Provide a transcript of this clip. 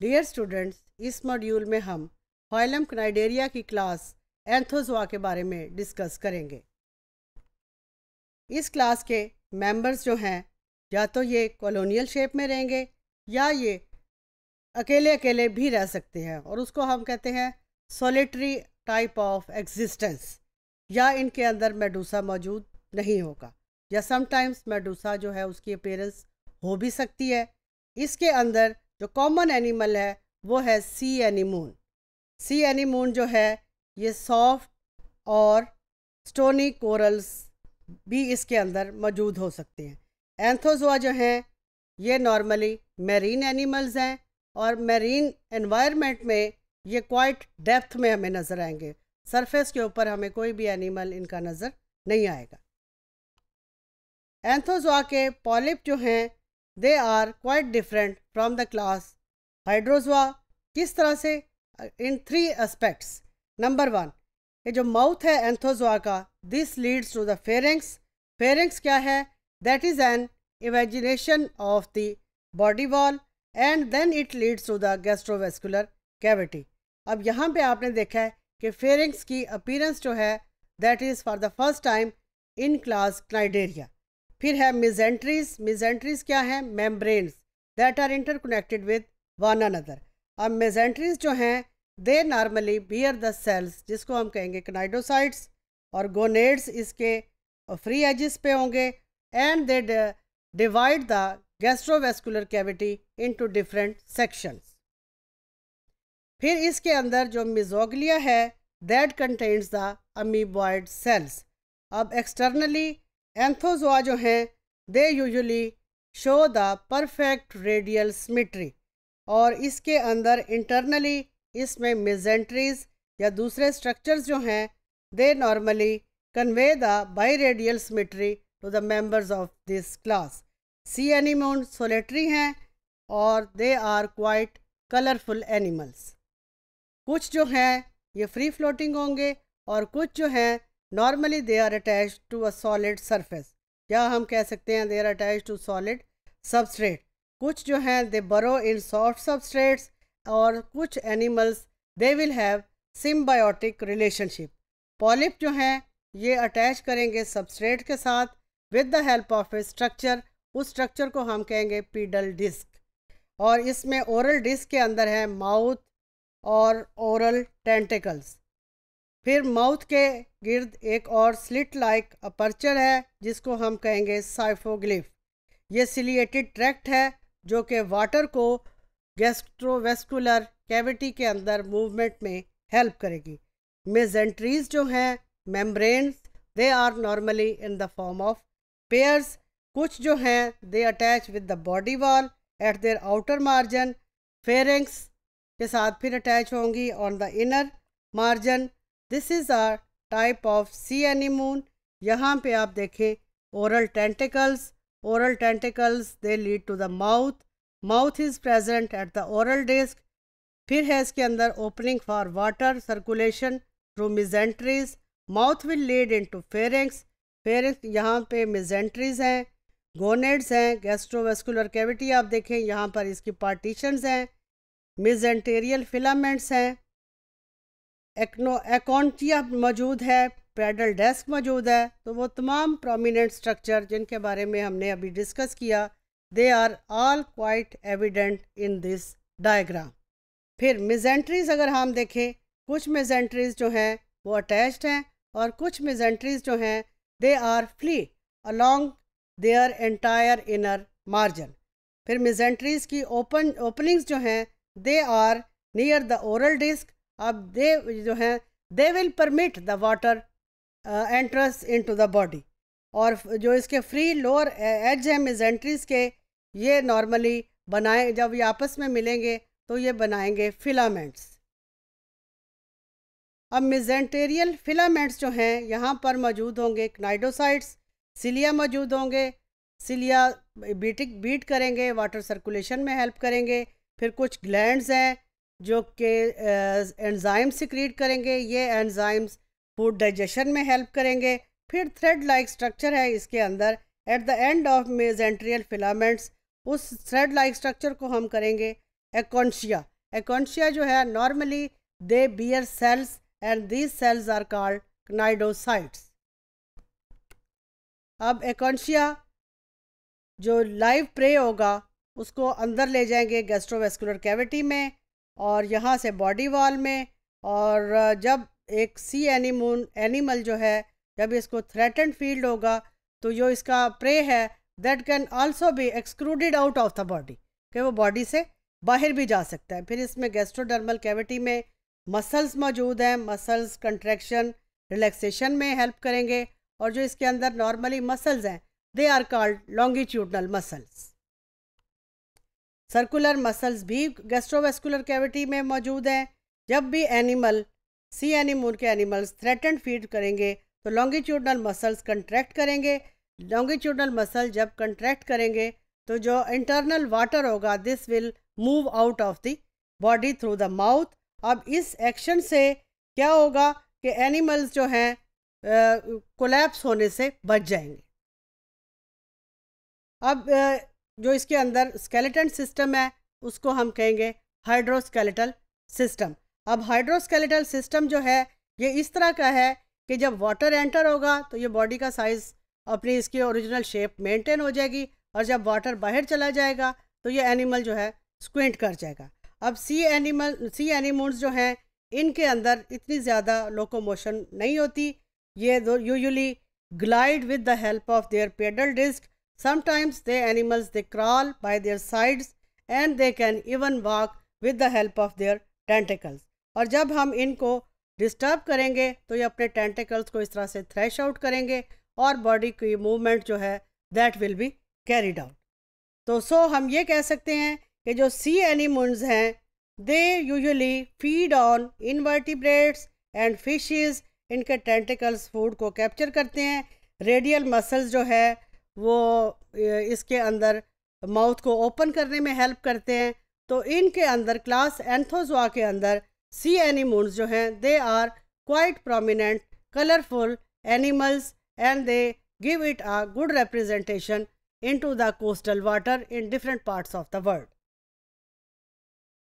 Dear students इस module में हम हॉयलम क्नाइडेरिया की क्लास एंथोजोआ के बारे में डिस्कस करेंगे इस क्लास के मेंबर्स जो हैं या तो ये कॉलोनियल शेप में रहेंगे या ये अकेले अकेले भी रह सकते हैं और उसको हम कहते हैं सोलिट्री टाइप ऑफ एग्जिस्टेंस या इनके अंदर मेडूसा मौजूद नहीं होगा या समटाइम्स मेडूसा जो है उसकी अपेयरेंस हो भी सकती है इसके अंदर जो कॉमन एनिमल है वो है सी एनीमून सी एनीमून जो है ये सॉफ्ट और स्टोनी कोरल्स भी इसके अंदर मौजूद हो सकते हैं एंथोजोआ जो हैं ये नॉर्मली मेरीन एनिमल्स हैं और मेरीन एनवायरनमेंट में ये क्वाइट डेप्थ में हमें नज़र आएंगे सरफेस के ऊपर हमें कोई भी एनिमल इनका नज़र नहीं आएगा एंथोजोआ के पॉलिप जो हैं they are quite different from the class Hydrozoa किस तरह से in three aspects number one ये जो माउथ है एंथोजवा का this leads to the pharynx pharynx क्या है that is an imagination of the body wall and then it leads to the gastrovascular cavity अब यहाँ पे आपने देखा है कि फेरेंक्स की अपीरेंस जो है that is for the first time in class Cnidaria फिर है मिजेंट्रीज मिजेंट्रीज क्या है membranes that are interconnected with one another अब मेजेंट्रीज जो हैं they normally bear the cells जिसको हम कहेंगे कनाइडोसाइट्स और गोनेड्स इसके फ्री एजिस पे होंगे and they divide the gastrovascular cavity into different sections फिर इसके अंदर जो मिजोगलिया है that contains the amoeboid cells अब एक्सटर्नली एंथोजोआ जो हैं they usually show the perfect radial symmetry और इसके अंदर इंटरनली इसमें मेजेंट्रीज या दूसरे स्ट्रक्चर्स जो हैं they normally convey the biradial symmetry to the members of this class sea anemone solitary हैं और they are quite colourful animals कुछ जो हैं ये फ्री फ्लोटिंग होंगे और कुछ जो हैं normally they are attach to a solid surface या हम कह सकते हैं they are attach to solid substrate कुछ जो हैं दे बरो इन सॉफ्ट सबस्ट्रेट्स और कुछ animals they will have symbiotic relationship polyp जो हैं ये अटैच करेंगे सबस्ट्रेट के साथ with the help of a structure उस स्ट्रक्चर को हम कहेंगे पीडल डिस्क और इसमें ओरल डिस्क के अंदर है माउथ और ओरल टेंटिकल्स फिर माउथ के गिर्द एक और स्लिट लाइक अपर्चर है जिसको हम कहेंगे साइफोग्लिफ ये सिलिएटेड ट्रैक्ट है जो कि वाटर को गैस्ट्रोवेस्कुलर कैविटी के अंदर मूवमेंट में हेल्प करेगी मेजेंट्रीज जो हैं membranes they are normally in the form of pairs कुछ जो हैं they attach with the body wall at their outer margin pharynx के साथ फिर अटैच होंगी on the inner margin this is our type of sea anemone यहाँ पे आप देखें oral tentacles oral tentacles they lead to the mouth mouth is present at the oral disc फिर है इसके अंदर opening for water circulation through mesenteries mouth will lead into pharynx pharynx यहाँ पे मिजेंट्रीज हैं गोनेड्स हैं gastrovascular cavity आप देखें यहाँ पर इसकी पार्टीशंस हैं मिजेंटेरियल फिलामेंट्स हैं एकॉन्टिया मौजूद है पैडल डेस्क मौजूद है तो वो तमाम प्रोमिनेंट स्ट्रक्चर जिनके बारे में हमने अभी डिस्कस किया they are all quite evident in this diagram फिर मिजेंट्रीज अगर हम देखें कुछ मिजेंट्रीज जो हैं वो अटैच्ड हैं और कुछ मिजेंट्रीज जो हैं they are free along their entire inner margin फिर मिजेंट्रीज की ओपन ओपनिंग्स जो हैं they are near the oral disc अब दे जो हैं they will permit the water entrance into the body और जो इसके फ्री लोअर एज है मिजेंट्रीज के ये नॉर्मली बनाए जब ये आपस में मिलेंगे तो ये बनाएंगे फिलामेंट्स अब मिजेंटेरियल फिलामेंट्स जो हैं यहाँ पर मौजूद होंगे क्नाइडोसाइट्स सिलिया मौजूद होंगे सिलिया बीटिक बीट करेंगे वाटर सर्कुलेशन में हेल्प करेंगे फिर कुछ ग्लैंड्स हैं जो कि एंजाइम सिक्रीट करेंगे ये एंजाइम्स फूड डाइजेशन में हेल्प करेंगे फिर थ्रेड लाइक स्ट्रक्चर है इसके अंदर at the end of mesenterial filaments उस थ्रेड लाइक स्ट्रक्चर को हम करेंगे एकॉन्शिया एकॉन्शिया जो है normally they bear cells and these cells are called cnidocytes अब एकॉन्शिया जो लाइव प्रे होगा उसको अंदर ले जाएंगे गैस्ट्रोवेस्कुलर कैविटी में और यहाँ से बॉडी वॉल में और जब एक सी एनिमून एनिमल जो है जब इसको थ्रेटन फील्ड होगा तो जो इसका प्रे है that can also be excluded out of the body कि वो बॉडी से बाहर भी जा सकता है फिर इसमें गैस्ट्रोडर्मल कैविटी में मसल्स मौजूद हैं मसल्स कंट्रैक्शन रिलैक्सेशन में हेल्प करेंगे और जो इसके अंदर नॉर्मली मसल्स हैं they are called longitudinal muscles circular muscles भी गैस्ट्रोवेस्कुलर कैविटी में मौजूद हैं जब भी एनिमल सी एनिमल के एनिमल्स थ्रेटन फीड करेंगे तो लॉन्गिट्यूडनल मसल्स कंट्रैक्ट करेंगे लॉन्गिट्यूडनल मसल जब कंट्रैक्ट करेंगे तो जो इंटरनल वाटर होगा this will move out of the body through the mouth अब इस एक्शन से क्या होगा कि एनिमल्स जो हैं कोलैप्स होने से बच जाएंगे अब जो इसके अंदर स्केलेटन सिस्टम है उसको हम कहेंगे हाइड्रोस्केलेटल सिस्टम अब हाइड्रोस्केलेटल सिस्टम जो है ये इस तरह का है कि जब वाटर एंटर होगा तो ये बॉडी का साइज़ अपनी इसकी ओरिजिनल शेप मेंटेन हो जाएगी और जब वाटर बाहर चला जाएगा तो ये एनिमल जो है स्क्विंट कर जाएगा अब सी एनिमल सी एनिमल्स जो हैं इनके अंदर इतनी ज़्यादा लोकोमोशन नहीं होती ये usually glide with the help of their pedal disc Sometimes they animals they crawl by their sides and they can even walk with the help of their tentacles. और जब हम इनको डिस्टर्ब करेंगे तो ये अपने टेंटिकल्स को इस तरह से थ्रेश आउट करेंगे और बॉडी की मूवमेंट जो है that will be carried out तो सो हम ये कह सकते हैं कि जो सी एनिमल्स हैं they usually feed on invertebrates and fishes इनके टेंटिकल्स फूड को कैप्चर करते हैं रेडियल मसल्स जो है वो इसके अंदर माउथ को ओपन करने में हेल्प करते हैं तो इनके अंदर क्लास एंथोजोआ के अंदर सी एनिमल्स जो हैं they are quite prominent colourful animals and they give it a good representation into the coastal water in different parts of the world